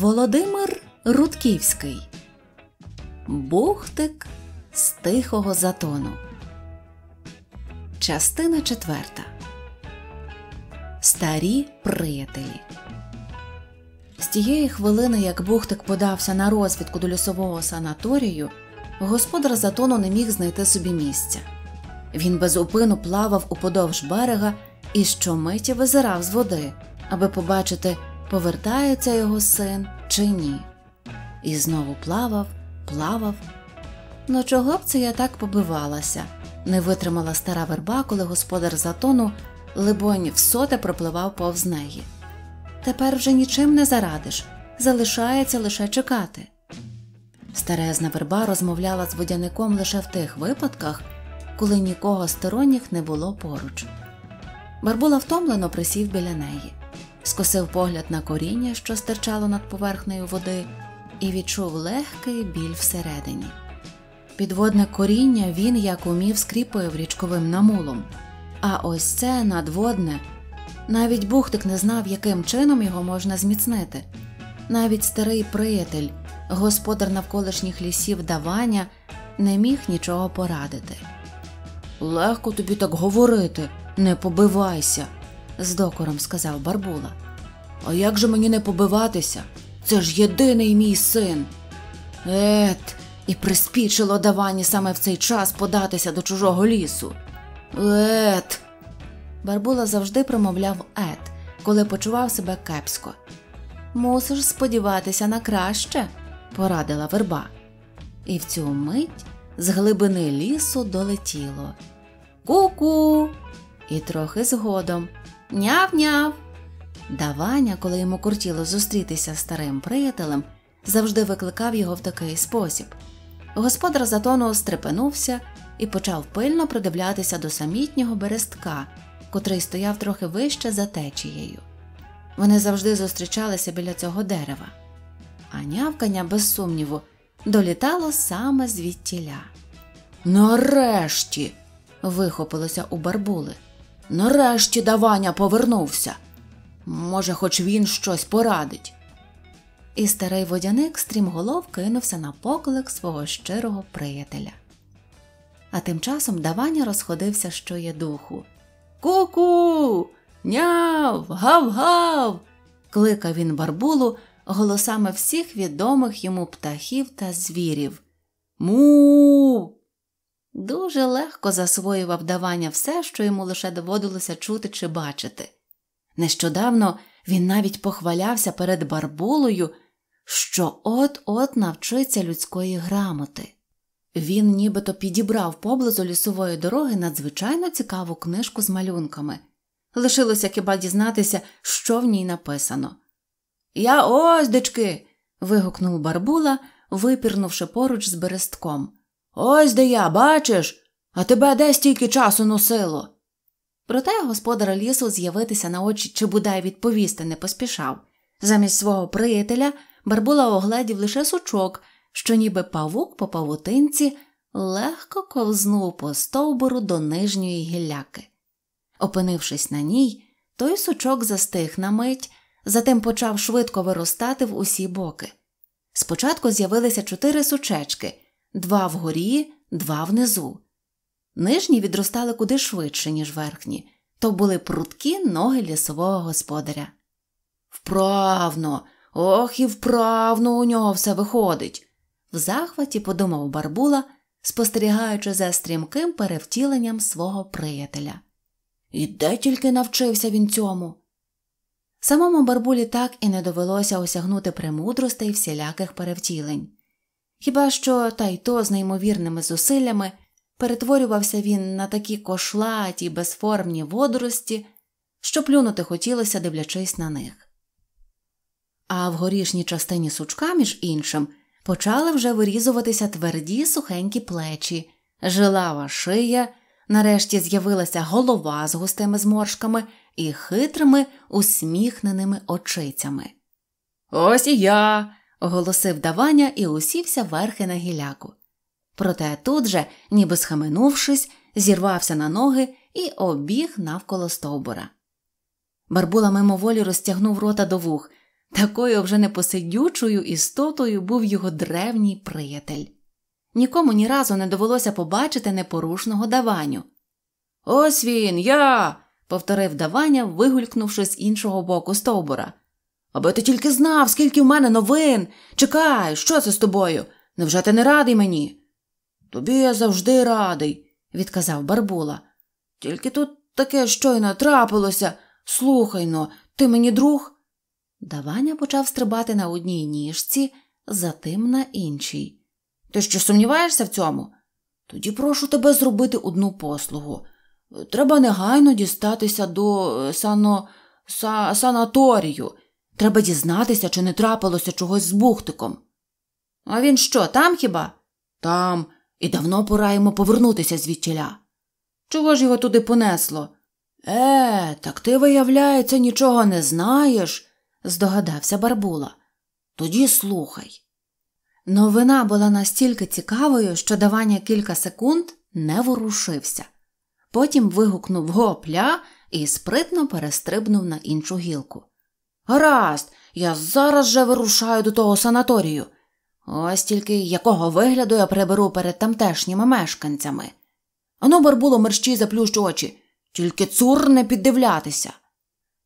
Володимир Рудківський Бухтик з тихого затону. Частина четверта. Старі приятелі. З тієї хвилини, як Бухтик подався на розвідку до лісового санаторію, господар затону не міг знайти собі місця. Він безупину плавав уподовж берега і щомиті визирав з води, аби побачити повертається його син чи ні. І знову плавав, плавав. Ну чого б це я так побивалася? Не витримала стара верба, коли господар затону, либонь, всоте пропливав повз неї. Тепер вже нічим не зарадиш, залишається лише чекати. Старезна верба розмовляла з водяником лише в тих випадках, коли нікого сторонніх не було поруч. Барбула втомлено присів біля неї скосив погляд на коріння, що стирчало над поверхнею води, і відчув легкий біль всередині. Підводне коріння він, як умів, скріпив річковим намулом, а ось це надводне. Навіть бухтик не знав, яким чином його можна зміцнити. Навіть старий приятель, господар навколишніх лісів давання, не міг нічого порадити. Легко тобі так говорити, не побивайся, з докором сказав Барбула. А як же мені не побиватися? Це ж єдиний мій син. Ет, і приспічило давані саме в цей час податися до чужого лісу. Ет. Барбула завжди промовляв ет, коли почував себе кепсько. Мусиш сподіватися на краще, порадила верба. І в цю мить з глибини лісу долетіло. Ку-ку! І трохи згодом. Няв-няв. Даваня, коли йому кортіло зустрітися з старим приятелем, завжди викликав його в такий спосіб. Господар затону стрепенувся і почав пильно придивлятися до самітнього берестка, котрий стояв трохи вище за течією. Вони завжди зустрічалися біля цього дерева, а нявкання, без сумніву, долітало саме звідтіля. Нарешті. вихопилося у барбули. Нарешті даваня повернувся. Може, хоч він щось порадить. І старий водяник стрімголов кинувся на поклик свого щирого приятеля. А тим часом даваня розходився що щоєдуху. Ку-ку, няв, гав-гав. кликав він барбулу голосами всіх відомих йому птахів та звірів. Му. Дуже легко засвоював давання все, що йому лише доводилося чути чи бачити. Нещодавно він навіть похвалявся перед барбулою, що от-от навчиться людської грамоти. Він нібито підібрав поблизу лісової дороги надзвичайно цікаву книжку з малюнками. Лишилося хіба дізнатися, що в ній написано. Я ось дочки. вигукнув барбула, випірнувши поруч з берестком. Ось де я, бачиш, а тебе де стільки часу носило. Проте господар лісу з'явитися на очі чи бодай відповісти не поспішав. Замість свого приятеля Барбула огледів лише сучок, що ніби павук по павутинці легко ковзнув по стовбуру до нижньої гілляки. Опинившись на ній, той сучок застиг на мить, затим почав швидко виростати в усі боки. Спочатку з'явилися чотири сучечки, два вгорі, два внизу. Нижні відростали куди швидше, ніж верхні, то були прудкі ноги лісового господаря. Вправно, ох, і вправно у нього все виходить, в захваті подумав Барбула, спостерігаючи за стрімким перевтіленням свого приятеля. І де тільки навчився він цьому. Самому Барбулі так і не довелося осягнути премудростей всіляких перевтілень. Хіба що та й то з неймовірними зусиллями перетворювався він на такі кошлаті, безформні водорості, що плюнути хотілося, дивлячись на них. А в горішній частині сучка, між іншим, почали вже вирізуватися тверді сухенькі плечі, жилава шия, нарешті з'явилася голова з густими зморшками і хитрими усміхненими очицями. Ось і я оголосив давання і усівся верхи на гіляку. Проте тут же, ніби схаменувшись, зірвався на ноги і обіг навколо стовбура. Барбула мимоволі розтягнув рота до вух. Такою вже непосидючою істотою був його древній приятель. Нікому ні разу не довелося побачити непорушного даваню. Ось він, я. повторив давання, вигулькнувши з іншого боку стовбура. Аби ти тільки знав, скільки в мене новин. Чекай, що це з тобою? Невже ти не радий мені? Тобі я завжди радий, відказав Барбула. Тільки тут таке щойно трапилося. Слухай но, ну, ти мені друг. Даваня почав стрибати на одній ніжці, затим на іншій. Ти що сумніваєшся в цьому? Тоді прошу тебе зробити одну послугу. Треба негайно дістатися до е, сано... са... санаторію Треба дізнатися, чи не трапилося чогось з бухтиком. А він що, там хіба? Там, і давно пора йому повернутися звідчиля. Чого ж його туди понесло? Е, так ти, виявляється, нічого не знаєш, здогадався Барбула. Тоді слухай. Новина була настільки цікавою, що давання кілька секунд не ворушився. Потім вигукнув гопля і спритно перестрибнув на іншу гілку. Гаразд, я зараз же вирушаю до того санаторію. Ось тільки якого вигляду я приберу перед тамтешніми мешканцями. Ану, барбуло, мерщій заплющу очі, тільки цур не піддивлятися.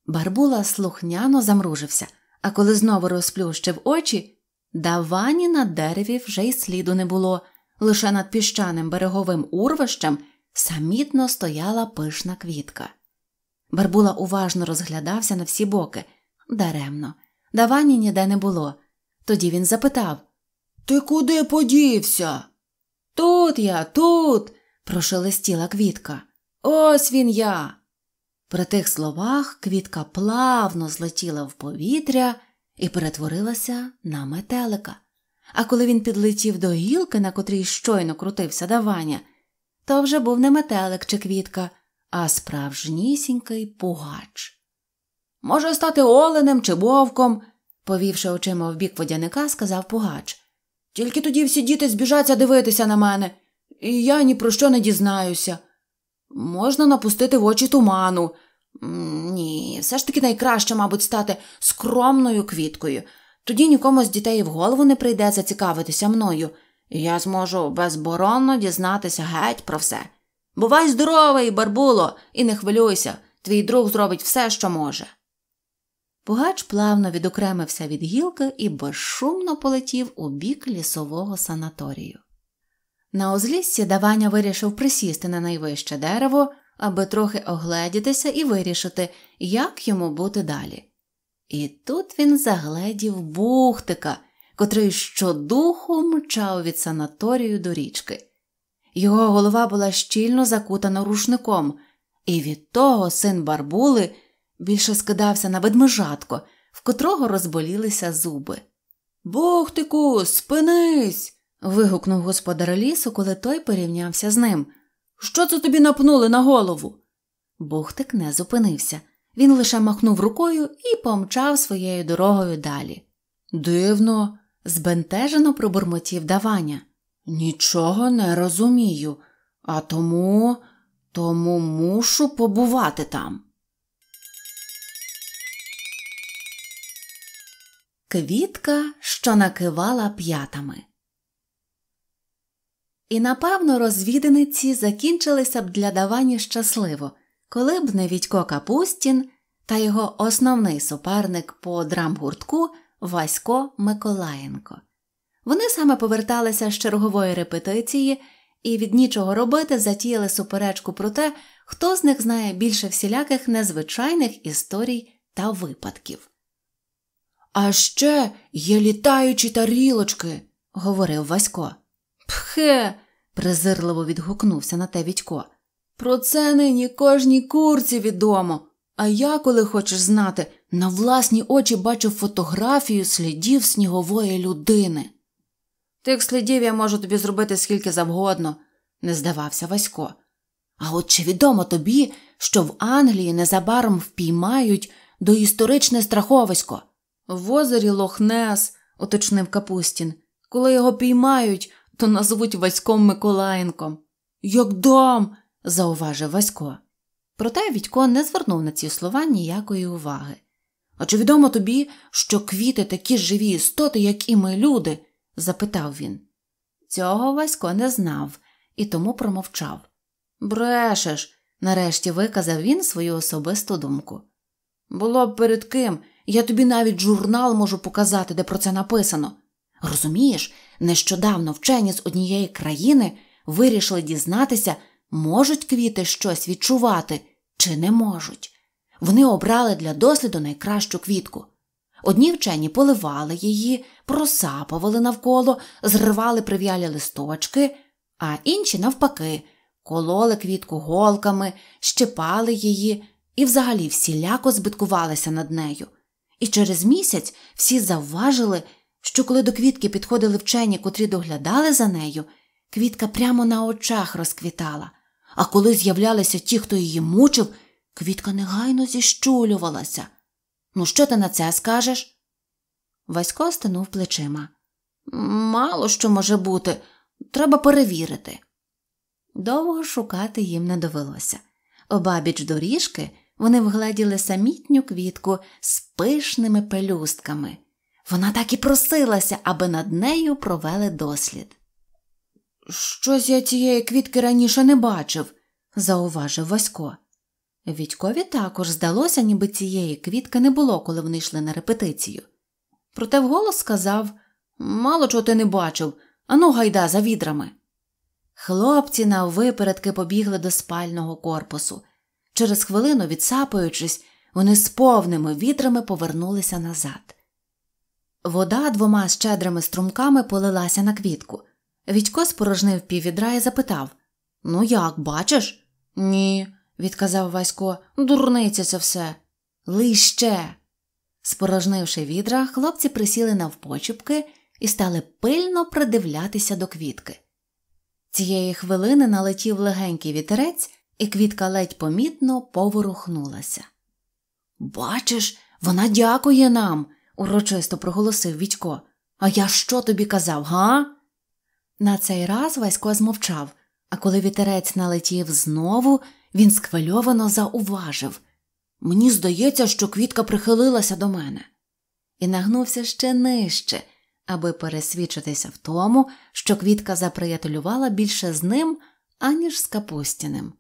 Барбула слухняно замружився, а коли знову розплющив очі, давані на дереві вже й сліду не було, лише над піщаним береговим урвищем самітно стояла пишна квітка. Барбула уважно розглядався на всі боки. Даремно. Давані ніде не було. Тоді він запитав Ти куди подівся? Тут я, тут. прошелестіла квітка. Ось він я. При тих словах квітка плавно злетіла в повітря і перетворилася на метелика. А коли він підлетів до гілки, на котрій щойно крутився давання, то вже був не метелик чи квітка, а справжнісінький пугач. Може стати оленем чи вовком, повівши очима в бік водяника, сказав Пугач. Тільки тоді всі діти збіжаться дивитися на мене, і я ні про що не дізнаюся. Можна напустити в очі туману. Ні, все ж таки найкраще, мабуть, стати скромною квіткою. Тоді нікому з дітей в голову не прийде зацікавитися мною, і я зможу безборонно дізнатися геть про все. Бувай здоровий, барбуло, і не хвилюйся, твій друг зробить все, що може. Пугач плавно відокремився від гілки і безшумно полетів у бік лісового санаторію. На узліссі давання вирішив присісти на найвище дерево, аби трохи огледітися і вирішити, як йому бути далі. І тут він загледів бухтика, котрий щодуху мчав від санаторію до річки. Його голова була щільно закутана рушником, і від того син барбули. Більше скидався на ведмежатко, в котрого розболілися зуби. Бухтику, спинись. вигукнув господар лісу, коли той порівнявся з ним. Що це тобі напнули на голову? Бухтик не зупинився. Він лише махнув рукою і помчав своєю дорогою далі. Дивно, збентежено пробурмотів давання. Нічого не розумію, а тому, тому мушу побувати там. Квітка, що накивала п'ятами. І напевно розвідниці закінчилися б для давання щасливо, коли б не Вітько Капустін та його основний суперник по драмгуртку Васько Миколаєнко. Вони саме поверталися з чергової репетиції і від нічого робити затіяли суперечку про те, хто з них знає більше всіляких незвичайних історій та випадків. А ще є літаючі тарілочки, говорив Васько. Пхе. презирливо відгукнувся на те Вітько. Про це нині кожній курці відомо. А я, коли хочеш знати, на власні очі бачу фотографію слідів снігової людини. Тих слідів я можу тобі зробити скільки завгодно, не здавався Васько. А от чи відомо тобі, що в Англії незабаром впіймають доісторичне страховисько? В озері Лохнес, уточнив Капустін. Коли його піймають, то назвуть Васьком Миколаєнком. Як дом, зауважив Васько. Проте Відько не звернув на ці слова ніякої уваги. А чи відомо тобі, що квіти такі живі істоти, як і ми люди? запитав він. Цього Васько не знав і тому промовчав. Брешеш, нарешті виказав він свою особисту думку. Було б перед ким, я тобі навіть журнал можу показати, де про це написано. Розумієш, нещодавно вчені з однієї країни вирішили дізнатися, можуть квіти щось відчувати чи не можуть. Вони обрали для досліду найкращу квітку. Одні вчені поливали її, просапували навколо, зривали прив'ялі листочки, а інші, навпаки, кололи квітку голками, щепали її і взагалі всіляко збиткувалися над нею. І через місяць всі завважили, що коли до квітки підходили вчені, котрі доглядали за нею, квітка прямо на очах розквітала. А коли з'являлися ті, хто її мучив, квітка негайно зіщулювалася. Ну, що ти на це скажеш? Васько стинув плечима. Мало що може бути, треба перевірити. Довго шукати їм не довелося. Обабіч доріжки вони вгладіли самітню квітку з пишними пелюстками. Вона так і просилася, аби над нею провели дослід. Щось я цієї квітки раніше не бачив, зауважив Васько. Відькові також здалося, ніби цієї квітки не було, коли вони йшли на репетицію. Проте вголос сказав Мало чого ти не бачив, ану гайда за відрами. Хлопці наввипередки побігли до спального корпусу. Через хвилину, відсапуючись, вони з повними вітрами повернулися назад. Вода двома щедрими струмками полилася на квітку. Відько спорожнив піввідра і запитав Ну, як, бачиш? Ні, відказав Васько, дурниця це все. Лище. Спорожнивши відра, хлопці присіли навпочіпки і стали пильно придивлятися до квітки. Цієї хвилини налетів легенький вітерець і квітка ледь помітно поворухнулася. Бачиш, вона дякує нам, урочисто проголосив Вітько. А я що тобі казав, га? На цей раз Васько змовчав, а коли вітерець налетів знову, він схвильовано зауважив Мені здається, що квітка прихилилася до мене. І нагнувся ще нижче, аби пересвідчитися в тому, що квітка заприятелювала більше з ним, аніж з Капустіним.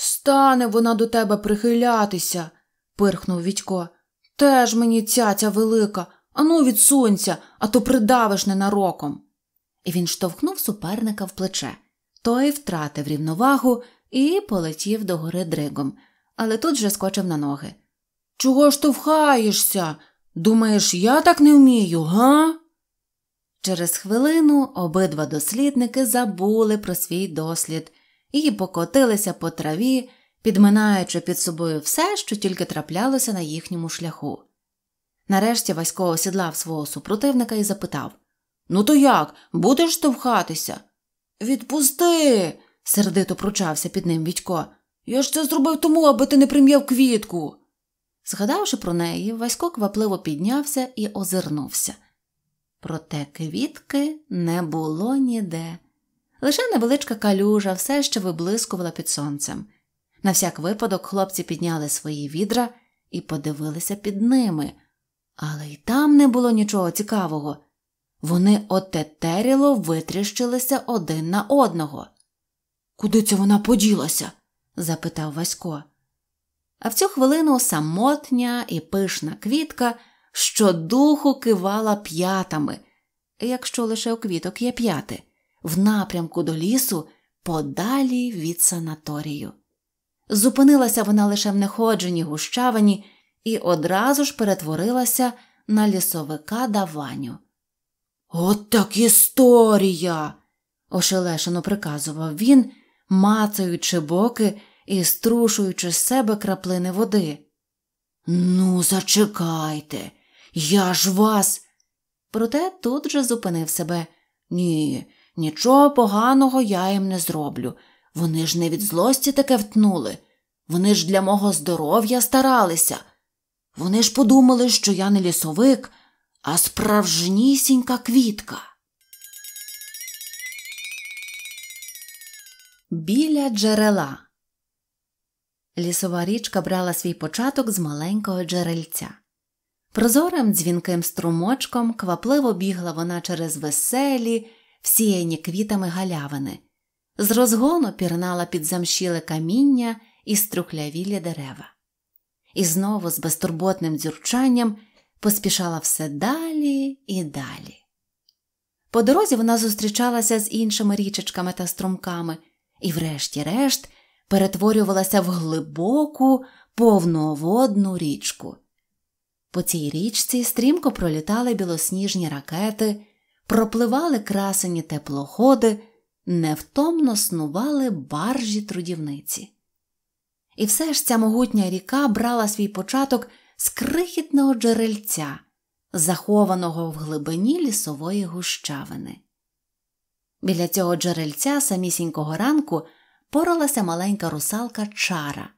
Стане вона до тебе прихилятися, пирхнув Відько. Теж мені цяця велика, ану від сонця, а то придавиш ненароком. І він штовхнув суперника в плече. Той втратив рівновагу і полетів до гори дригом, але тут же скочив на ноги. Чого ж товхаєшся? Думаєш, я так не вмію, га? Через хвилину обидва дослідники забули про свій дослід і покотилися по траві, підминаючи під собою все, що тільки траплялося на їхньому шляху. Нарешті Васько осідлав свого супротивника і запитав Ну, то як? Будеш штовхатися? Відпусти. сердито пручався під ним Вітько. Я ж це зробив тому, аби ти не прим'яв квітку. Згадавши про неї, Васько квапливо піднявся і озирнувся. Проте квітки не було ніде лише невеличка калюжа все ще виблискувала під сонцем. На всяк випадок хлопці підняли свої відра і подивилися під ними, але й там не було нічого цікавого. Вони отетеріло витріщилися один на одного. Куди це вона поділася? запитав Васько. А в цю хвилину самотня і пишна квітка щодуху кивала п'ятами, якщо лише у квіток є п'яти в напрямку до лісу, подалі від санаторію. Зупинилася вона лише в неходженій гущавині і одразу ж перетворилася на лісовика Даваню. От так історія! ошелешено приказував він, мацаючи боки і струшуючи з себе краплини води. Ну, зачекайте, я ж вас. Проте тут же зупинив себе. Ні, Нічого поганого я їм не зроблю. Вони ж не від злості таке втнули. Вони ж для мого здоров'я старалися. Вони ж подумали, що я не лісовик, а справжнісінька квітка. Біля джерела. Лісова річка брала свій початок з маленького джерельця. Прозорим дзвінким струмочком квапливо бігла вона через веселі всіяні квітами галявини, з розгону пірнала під замшіле каміння і струхлявілі дерева. І знову з безтурботним дзюрчанням поспішала все далі і далі. По дорозі вона зустрічалася з іншими річечками та струмками і, врешті-решт, перетворювалася в глибоку, повноводну річку. По цій річці стрімко пролітали білосніжні ракети, пропливали красені теплоходи, невтомно снували баржі трудівниці. І все ж ця могутня ріка брала свій початок з крихітного джерельця, захованого в глибині лісової гущавини. Біля цього джерельця самісінького ранку поралася маленька русалка чара.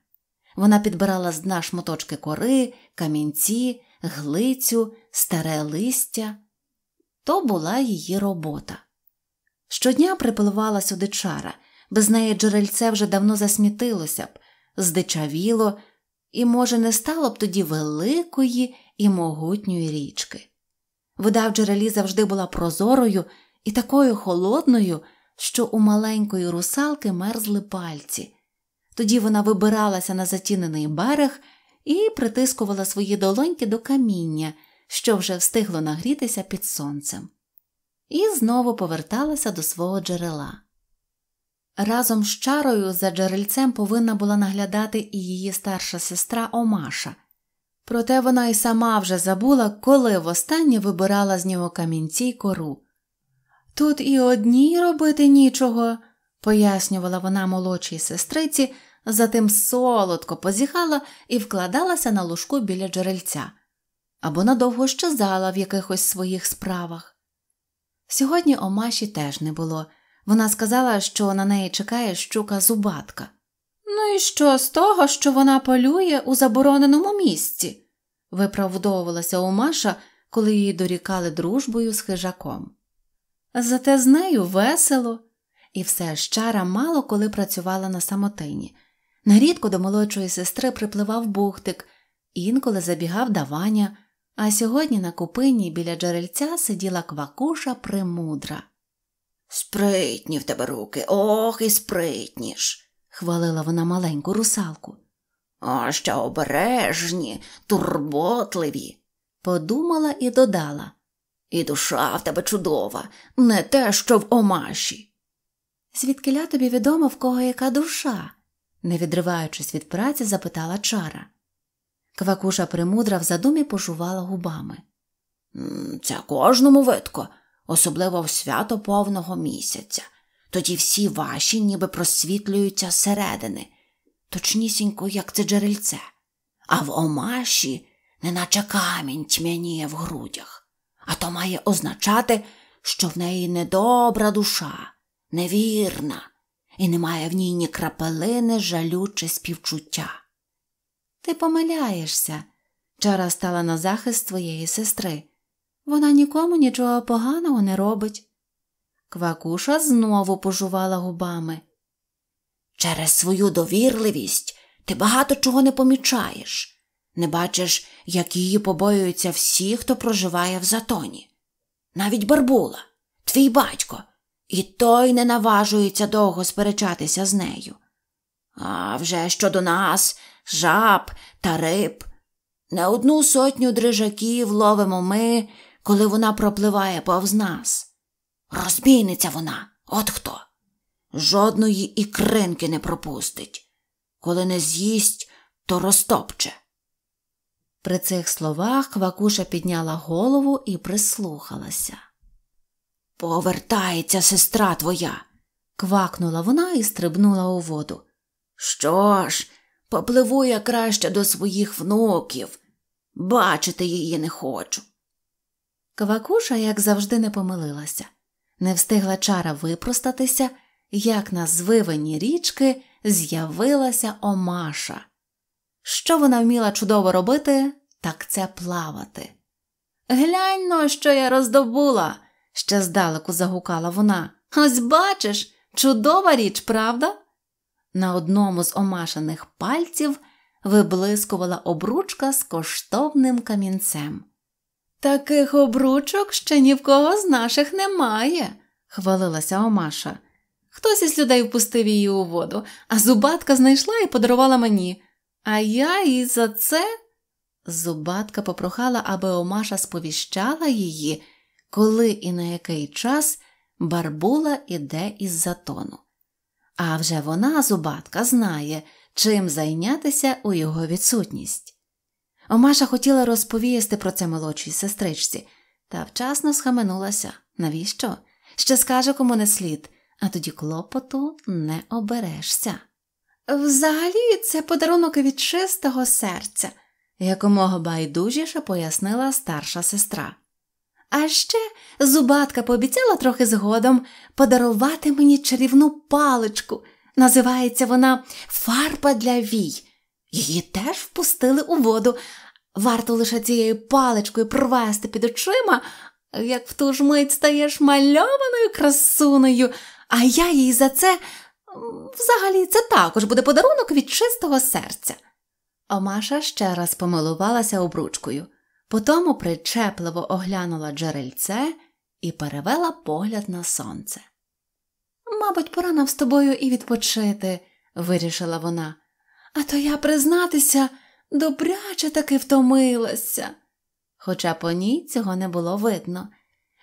Вона підбирала з дна шматочки кори, камінці, глицю, старе листя. То була її робота. Щодня припливала сюди чара, без неї джерельце вже давно засмітилося б, здичавіло, і, може, не стало б тоді великої і могутньої річки. Вода в джерелі завжди була прозорою і такою холодною, що у маленької русалки мерзли пальці. Тоді вона вибиралася на затінений берег і притискувала свої долоньки до каміння що вже встигло нагрітися під сонцем, і знову поверталася до свого джерела. Разом з чарою за джерельцем повинна була наглядати і її старша сестра Омаша, проте вона й сама вже забула, коли востаннє вибирала з нього камінці й кору. Тут і одній робити нічого, пояснювала вона молодшій сестриці, затим солодко позіхала і вкладалася на лужку біля джерельця, або надовго щезала в якихось своїх справах. Сьогодні Омаші теж не було. Вона сказала, що на неї чекає щука зубатка. Ну і що з того, що вона полює у забороненому місці? виправдовувалася Омаша, коли її дорікали дружбою з хижаком. Зате з нею весело, і все ж чара мало коли працювала на самотині. Нарідко до молодшої сестри припливав бухтик, інколи забігав давання. А сьогодні на купині біля джерельця сиділа квакуша премудра. Спритні в тебе руки, ох і спритні ж, хвалила вона маленьку русалку. А ще обережні, турботливі, подумала і додала. І душа в тебе чудова, не те, що в омаші. Звідкиля тобі відомо, в кого яка душа? не відриваючись від праці, запитала Чара. Квакуша примудра в задумі пожувала губами. Це кожному видко, особливо в свято повного місяця. Тоді всі ваші ніби просвітлюються зсередини, точнісінько, як це джерельце, а в омаші, неначе камінь тьмяніє в грудях, а то має означати, що в неї недобра душа, невірна, і немає в ній ні крапелини жалюче співчуття. Ти помиляєшся. Чара стала на захист твоєї сестри. Вона нікому нічого поганого не робить. Квакуша знову пожувала губами. Через свою довірливість ти багато чого не помічаєш, не бачиш, як її побоюються всі, хто проживає в затоні. Навіть барбула, твій батько, і той не наважується довго сперечатися з нею. А вже щодо нас, жаб та риб. Не одну сотню дрижаків ловимо ми, коли вона пропливає повз нас. Розбійниця вона, от хто. Жодної ікринки не пропустить. Коли не з'їсть, то розтопче. При цих словах Квакуша підняла голову і прислухалася. Повертається сестра твоя. квакнула вона і стрибнула у воду. Що ж, Попливу я краще до своїх внуків, бачити її не хочу. Квакуша, як завжди, не помилилася, не встигла чара випростатися, як на звивені річки з'явилася Омаша. Що вона вміла чудово робити, так це плавати. Глянь но, ну, що я роздобула, ще здалеку загукала вона. Ось бачиш, чудова річ, правда? На одному з омашаних пальців виблискувала обручка з коштовним камінцем. Таких обручок ще ні в кого з наших немає, хвалилася Омаша. Хтось із людей впустив її у воду, а зубатка знайшла і подарувала мені. А я їй за це. Зубатка попрохала, аби Омаша сповіщала її, коли і на який час барбула іде із затону. А вже вона, зубатка, знає, чим зайнятися у його відсутність. Омаша хотіла розповісти про це молодшій сестричці, та вчасно схаменулася. Навіщо? Ще скаже кому не слід, а тоді клопоту не оберешся. Взагалі, це подарунок від чистого серця, якомога байдужіше пояснила старша сестра. А ще зубатка пообіцяла трохи згодом подарувати мені чарівну паличку. Називається вона фарба для вій. Її теж впустили у воду. Варто лише цією паличкою провести під очима, як в ту ж мить стаєш мальованою красунею, а я їй за це взагалі це також буде подарунок від чистого серця. Омаша ще раз помилувалася обручкою. Потому причепливо оглянула джерельце і перевела погляд на сонце. Мабуть, пора нам з тобою і відпочити, вирішила вона, а то я признатися добряче таки втомилася. Хоча по ній цього не було видно.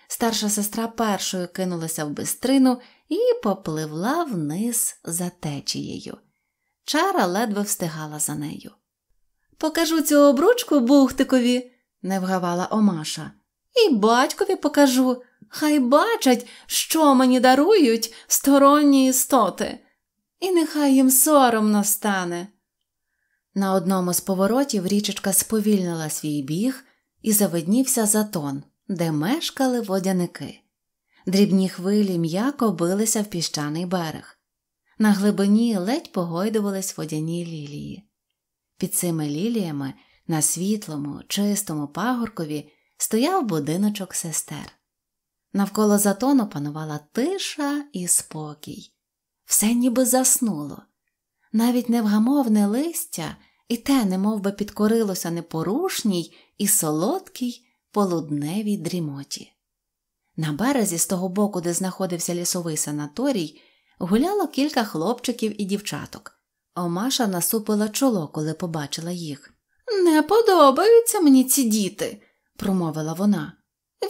Старша сестра першою кинулася в бистрину і попливла вниз за течією. Чара ледве встигала за нею. Покажу цю обручку бухтикові не вгавала Омаша. І батькові покажу. Хай бачать, що мені дарують сторонні істоти, і нехай їм соромно стане. На одному з поворотів річечка сповільнила свій біг і завиднівся тон, де мешкали водяники. Дрібні хвилі м'яко билися в піщаний берег. На глибині ледь погойдувались водяні лілії. Під цими ліліями на світлому, чистому пагоркові стояв будиночок сестер. Навколо затону панувала тиша і спокій. Все ніби заснуло. Навіть невгамовне листя і те немов би підкорилося непорушній і солодкій полудневій дрімоті. На березі, з того боку, де знаходився лісовий санаторій, гуляло кілька хлопчиків і дівчаток. Омаша насупила чоло, коли побачила їх. Не подобаються мені ці діти, промовила вона.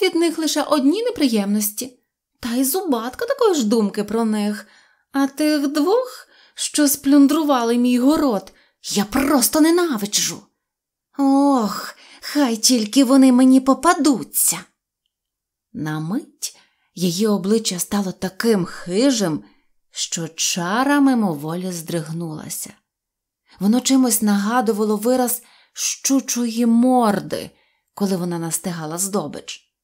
Від них лише одні неприємності. Та й зубатка такої ж думки про них. А тих двох, що сплюндрували мій город, я просто ненавиджу. Ох, хай тільки вони мені попадуться. На мить її обличчя стало таким хижим, що чара мимоволі здригнулася. Воно чимось нагадувало вираз щучої морди, коли вона настигала здобич.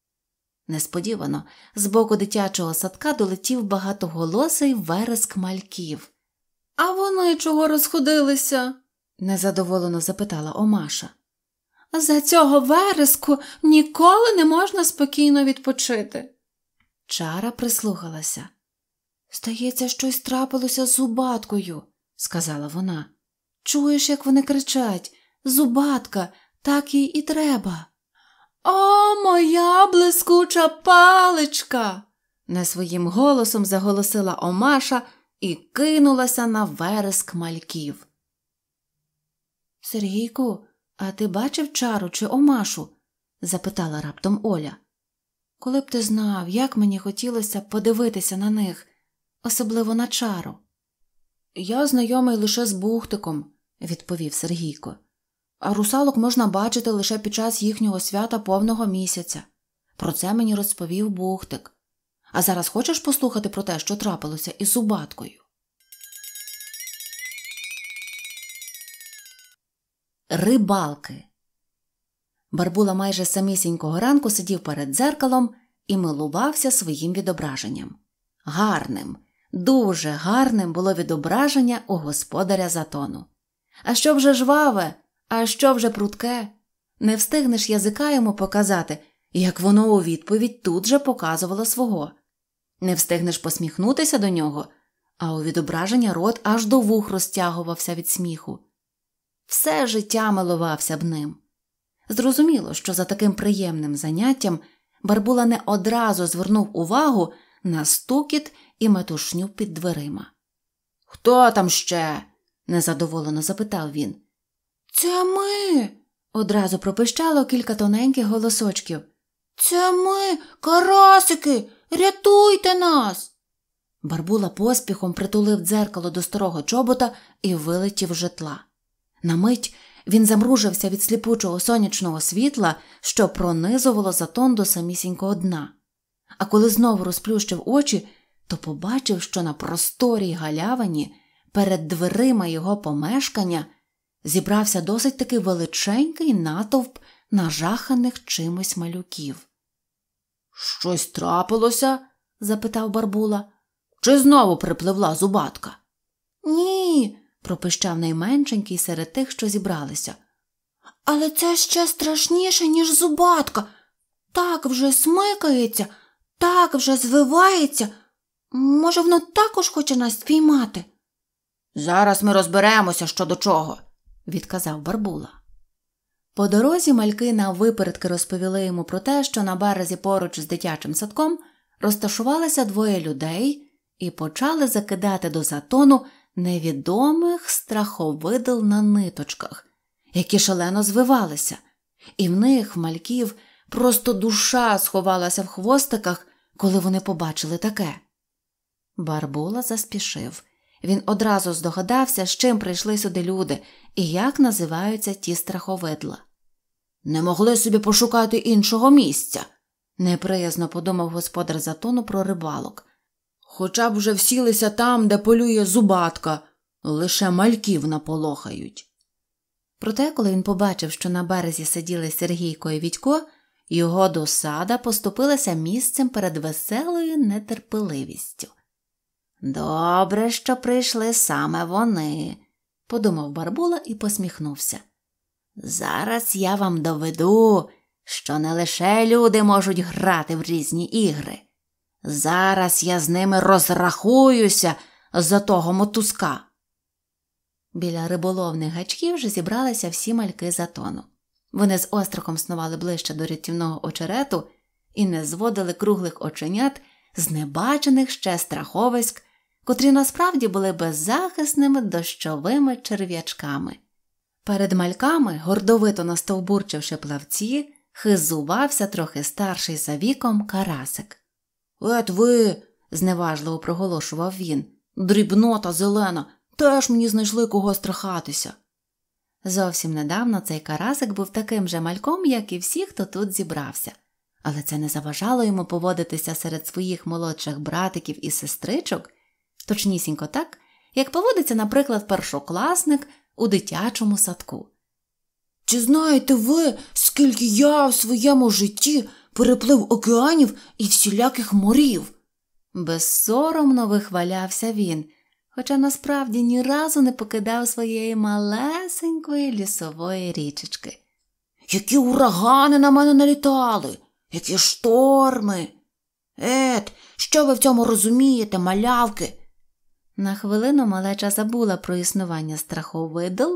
Несподівано з боку дитячого садка долетів багатоголосий вереск мальків. А вони чого розходилися? незадоволено запитала Омаша. За цього вереску ніколи не можна спокійно відпочити. Чара прислухалася. Здається, щось трапилося з зубаткою, сказала вона. Чуєш, як вони кричать? зубатка, так їй і треба. О, моя блискуча паличка. не своїм голосом заголосила Омаша і кинулася на вереск мальків. Сергійку, а ти бачив чару чи Омашу? запитала раптом Оля. Коли б ти знав, як мені хотілося подивитися на них, особливо на чару. Я знайомий лише з бухтиком, відповів Сергійко а русалок можна бачити лише під час їхнього свята повного місяця. Про це мені розповів Бухтик. А зараз хочеш послухати про те, що трапилося із Зубаткою? Рибалки. Барбула майже самісінького ранку сидів перед дзеркалом і милувався своїм відображенням. Гарним, дуже гарним було відображення у господаря затону. А що вже жваве, а що вже прутке? Не встигнеш язика йому показати, як воно у відповідь тут же показувало свого. Не встигнеш посміхнутися до нього, а у відображення рот аж до вух розтягувався від сміху. Все життя милувався б ним. Зрозуміло, що за таким приємним заняттям Барбула не одразу звернув увагу на стукіт і метушню під дверима. Хто там ще? незадоволено запитав він. Це ми. одразу пропищало кілька тоненьких голосочків. Це ми, карасики, рятуйте нас. Барбула поспіхом притулив дзеркало до старого чобота і вилетів житла. На мить він замружився від сліпучого сонячного світла, що пронизувало затон до самісінького дна. А коли знову розплющив очі, то побачив, що на просторій галявині перед дверима його помешкання зібрався досить таки величенький натовп нажаханих чимось малюків. Щось трапилося? запитав Барбула. Чи знову припливла зубатка? Ні, пропищав найменшенький серед тих, що зібралися. Але це ще страшніше, ніж зубатка. Так вже смикається, так вже звивається. Може, воно також хоче нас спіймати? Зараз ми розберемося що до чого, відказав Барбула. По дорозі мальки на випередки розповіли йому про те, що на березі поруч з дитячим садком розташувалися двоє людей і почали закидати до затону невідомих страховидел на ниточках, які шалено звивалися, і в них мальків просто душа сховалася в хвостиках, коли вони побачили таке. Барбула заспішив. Він одразу здогадався, з чим прийшли сюди люди і як називаються ті страховидла. Не могли собі пошукати іншого місця, неприязно подумав господар затону про рибалок. Хоча б вже всілися там, де полює зубатка, лише мальків наполохають. Проте, коли він побачив, що на березі сиділи Сергійко і Відько, його досада поступилася місцем перед веселою нетерпеливістю. Добре, що прийшли саме вони, подумав Барбула і посміхнувся. Зараз я вам доведу, що не лише люди можуть грати в різні ігри. Зараз я з ними розрахуюся за того мотузка. Біля риболовних гачків вже зібралися всі мальки затону. Вони з острахом снували ближче до рятівного очерету і не зводили круглих оченят з небачених ще страховиськ котрі насправді були беззахисними дощовими черв'ячками. Перед мальками, гордовито настовбурчивши плавці, хизувався трохи старший за віком Карасик. Ет ви, зневажливо проголошував він, дрібнота зелена, теж мені знайшли кого страхатися. Зовсім недавно цей Карасик був таким же мальком, як і всі, хто тут зібрався, але це не заважало йому поводитися серед своїх молодших братиків і сестричок точнісінько так, як поводиться, наприклад, першокласник у дитячому садку. Чи знаєте ви, скільки я в своєму житті переплив океанів і всіляких морів? Безсоромно вихвалявся він, хоча насправді ні разу не покидав своєї малесенької лісової річечки. Які урагани на мене налітали, які шторми. Ет, що ви в цьому розумієте, малявки? На хвилину малеча забула про існування страховидл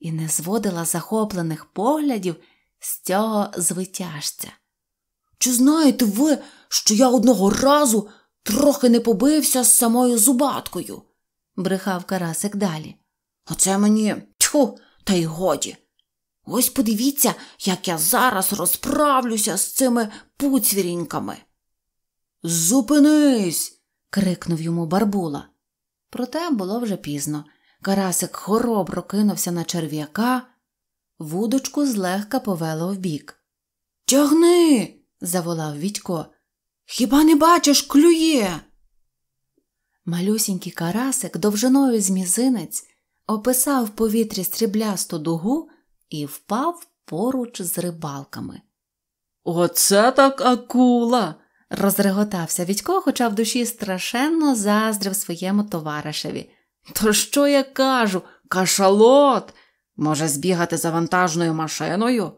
і не зводила захоплених поглядів з цього звитяжця. Чи знаєте ви, що я одного разу трохи не побився з самою зубаткою? брехав Карасик далі. Оце мені тьху, та й годі. Ось подивіться, як я зараз розправлюся з цими пуцвіріньками. Зупинись. крикнув йому Барбула. Проте було вже пізно. Карасик хоробро кинувся на черв'яка, вудочку злегка повело вбік. Тягни. заволав Вітько. Хіба не бачиш, клює? Малюсінький карасик довжиною з мізинець описав в повітрі стріблясту дугу і впав поруч з рибалками. Оце так акула розреготався Відько, хоча в душі страшенно заздрив своєму товаришеві. То що я кажу? Кашалот. Може, збігати за вантажною машиною?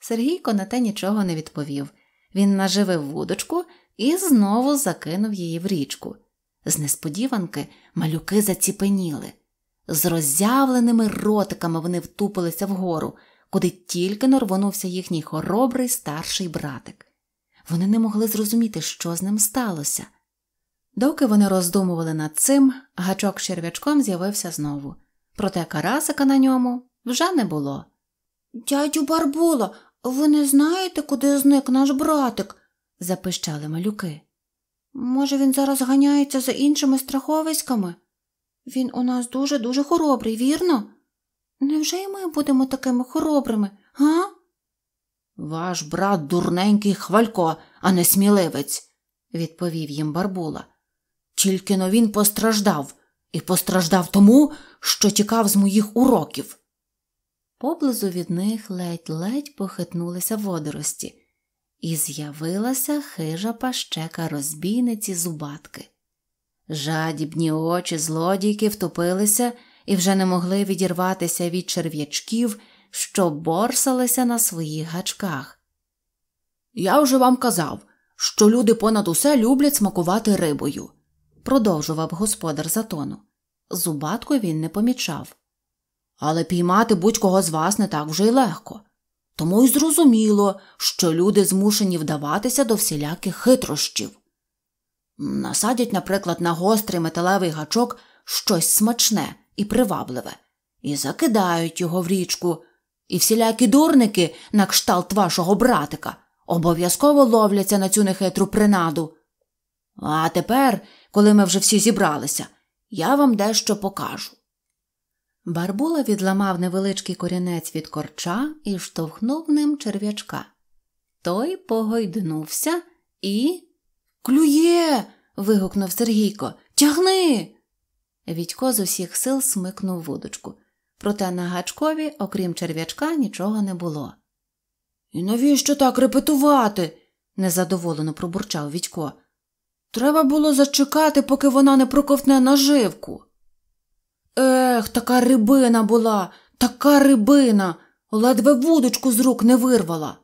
Сергійко на те нічого не відповів. Він наживив вудочку і знову закинув її в річку. З несподіванки малюки заціпеніли. З роззявленими ротиками вони втупилися вгору, куди тільки норвонувся їхній хоробрий старший братик. Вони не могли зрозуміти, що з ним сталося. Доки вони роздумували над цим, гачок з черв'ячком з'явився знову, проте карасика на ньому вже не було. Дядю Барбула, ви не знаєте, куди зник наш братик? запищали малюки. Може, він зараз ганяється за іншими страховиськами? Він у нас дуже дуже хоробрий, вірно? Невже і ми будемо такими хоробрими, га? Ваш брат дурненький хвалько, а не сміливець, відповів їм Барбула. Тільки но він постраждав, і постраждав тому, що тікав з моїх уроків. Поблизу від них ледь-ледь похитнулися водорості, і з'явилася хижа пащека розбійниці зубатки. Жадібні очі злодійки втопилися і вже не могли відірватися від черв'ячків що борсалися на своїх гачках. Я вже вам казав, що люди понад усе люблять смакувати рибою, продовжував господар затону. Зубатку він не помічав. Але піймати будь кого з вас не так вже й легко. Тому й зрозуміло, що люди змушені вдаватися до всіляких хитрощів. Насадять, наприклад, на гострий металевий гачок щось смачне і привабливе, і закидають його в річку, і всілякі дурники, на кшталт вашого братика, обов'язково ловляться на цю нехитру принаду. А тепер, коли ми вже всі зібралися, я вам дещо покажу. Барбула відламав невеличкий корінець від корча і штовхнув ним черв'ячка. Той погойднувся і. Клює. вигукнув Сергійко. Тягни. Відько з усіх сил смикнув вудочку проте на гачкові, окрім черв'ячка, нічого не було. І навіщо так репетувати? незадоволено пробурчав Вітько. Треба було зачекати, поки вона не проковтне наживку. Ех, така рибина була, така рибина, ледве вудочку з рук не вирвала.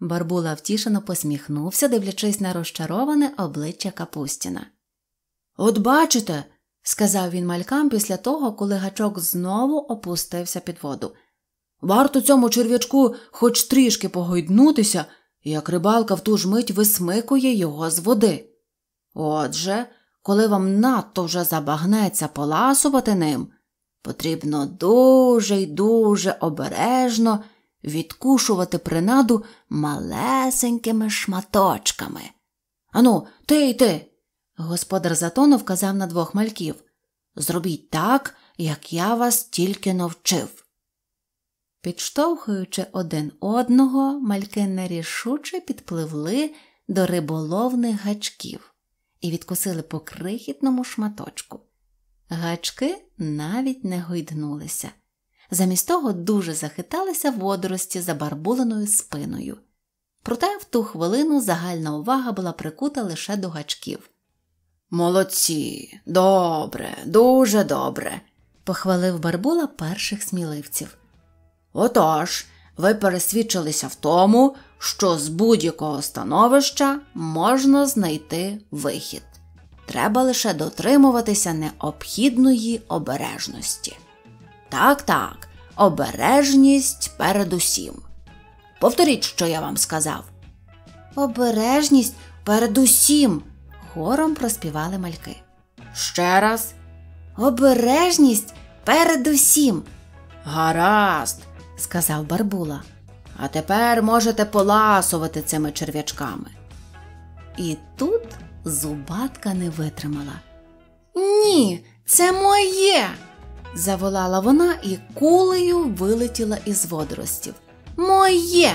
Барбула втішено посміхнувся, дивлячись на розчароване обличчя Капустіна. От бачите, сказав він малькам після того, коли гачок знову опустився під воду. Варто цьому черв'ячку хоч трішки погойднутися, як рибалка в ту ж мить висмикує його з води. Отже, коли вам надто вже забагнеться поласувати ним, потрібно дуже й дуже обережно відкушувати принаду малесенькими шматочками. Ану, ти й ти, Господар затону вказав на двох мальків Зробіть так, як я вас тільки навчив. Підштовхуючи один одного, мальки нерішуче підпливли до риболовних гачків і відкусили по крихітному шматочку. Гачки навіть не гойднулися. Замість того дуже захиталися водорості забарбуленою спиною. Проте в ту хвилину загальна увага була прикута лише до гачків. Молодці, добре, дуже добре, похвалив Барбула перших сміливців. Отож, ви пересвідчилися в тому, що з будь-якого становища можна знайти вихід. Треба лише дотримуватися необхідної обережності. Так, так, обережність передусім. Повторіть, що я вам сказав. Обережність передусім хором проспівали мальки. Ще раз. Обережність передусім. Гаразд, сказав Барбула. А тепер можете поласувати цими черв'ячками. І тут зубатка не витримала. Ні, це моє. заволала вона і кулею вилетіла із водоростів. Моє!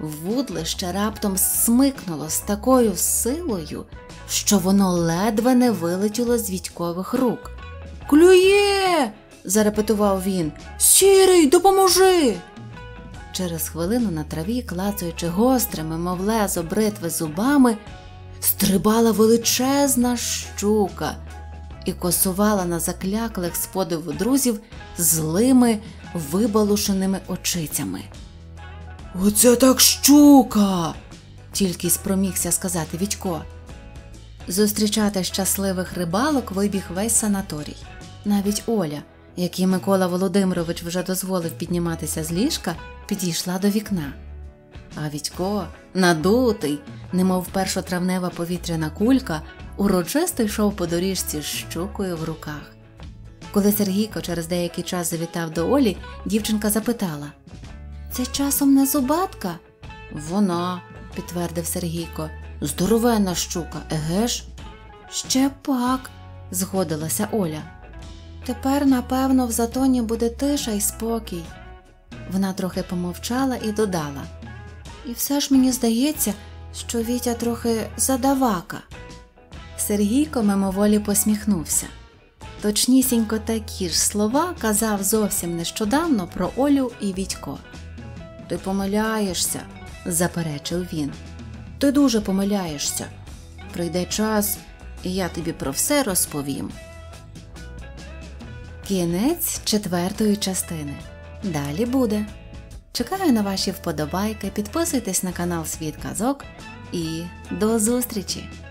Вудлище раптом смикнуло з такою силою що воно ледве не вилетіло з Вітькових рук. Клює. зарепетував він. Сірий, допоможи. Через хвилину на траві, клацаючи гострими, мов лезо бритви зубами, стрибала величезна щука і косувала на закляклих з подиву друзів злими вибалушеними очицями. Оце так щука, тільки спромігся сказати Вітько. Зустрічати щасливих рибалок вибіг весь санаторій. Навіть Оля, якій Микола Володимирович вже дозволив підніматися з ліжка, підійшла до вікна. А Вітько, надутий, немов першотравнева повітряна кулька, урочисто йшов по доріжці з щукою в руках. Коли Сергійко через деякий час завітав до Олі, дівчинка запитала Це часом не зубатка? Вона, підтвердив Сергійко. Здоровена щука, еге ж? Ще пак, згодилася Оля. Тепер, напевно, в затоні буде тиша і спокій. Вона трохи помовчала і додала. І все ж мені здається, що Вітя трохи задавака. Сергійко мимоволі посміхнувся. Точнісінько такі ж слова казав зовсім нещодавно про Олю і Вітько. Ти помиляєшся, заперечив він. Ти дуже помиляєшся. Прийде час, і я тобі про все розповім. Кінець четвертої частини. Далі буде. Чекаю на ваші вподобайки, підписуйтесь на канал Світ Казок і до зустрічі!